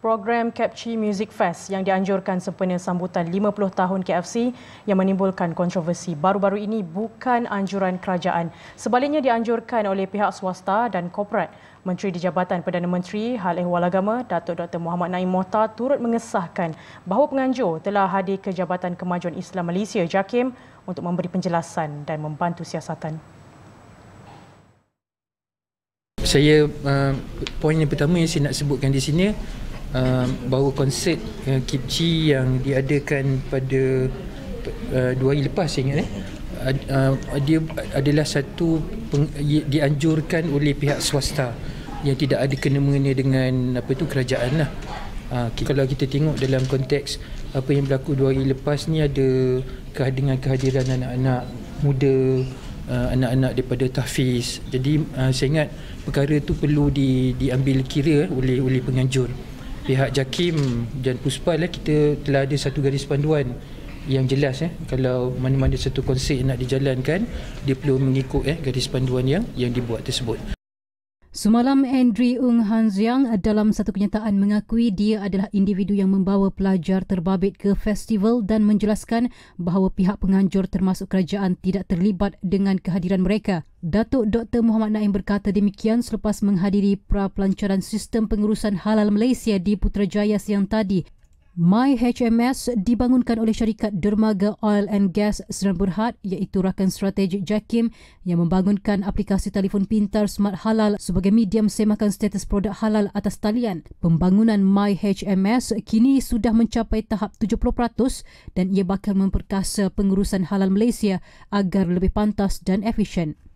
program Capci Music Fest yang dianjurkan sempena sambutan 50 tahun KFC yang menimbulkan kontroversi baru-baru ini bukan anjuran kerajaan. Sebaliknya dianjurkan oleh pihak swasta dan korporat. Menteri di Jabatan Perdana Menteri Hal Ehwal Agama, Datuk Dr. Muhammad Naim Mohtar turut mengesahkan bahawa penganjur telah hadir ke Jabatan Kemajuan Islam Malaysia, JAKIM, untuk memberi penjelasan dan membantu siasatan. Saya, uh, poin yang pertama yang saya nak sebutkan di sini, uh, um, bahawa konsert uh, Kimchi yang diadakan pada uh, dua hari lepas saya ingat eh uh, dia adalah satu peng, dianjurkan oleh pihak swasta yang tidak ada kena mengena dengan apa tu kerajaan lah. Uh, kalau kita tengok dalam konteks apa yang berlaku dua hari lepas ni ada kehadiran kehadiran anak-anak muda uh, anak-anak daripada tahfiz jadi uh, saya ingat perkara tu perlu di, diambil kira oleh oleh penganjur pihak JAKIM dan Puspa lah kita telah ada satu garis panduan yang jelas eh kalau mana-mana satu konsep nak dijalankan dia perlu mengikut eh garis panduan yang yang dibuat tersebut Semalam Andri Ung Han Xiang dalam satu kenyataan mengakui dia adalah individu yang membawa pelajar terbabit ke festival dan menjelaskan bahawa pihak penganjur termasuk kerajaan tidak terlibat dengan kehadiran mereka. Datuk Dr. Muhammad Naim berkata demikian selepas menghadiri pra-pelancaran sistem pengurusan halal Malaysia di Putrajaya siang tadi My HMS dibangunkan oleh syarikat Dermaga Oil and Gas Seran Berhad iaitu rakan strategik Jakim yang membangunkan aplikasi telefon pintar Smart Halal sebagai medium semakan status produk halal atas talian. Pembangunan My HMS kini sudah mencapai tahap 70% dan ia bakal memperkasa pengurusan halal Malaysia agar lebih pantas dan efisien.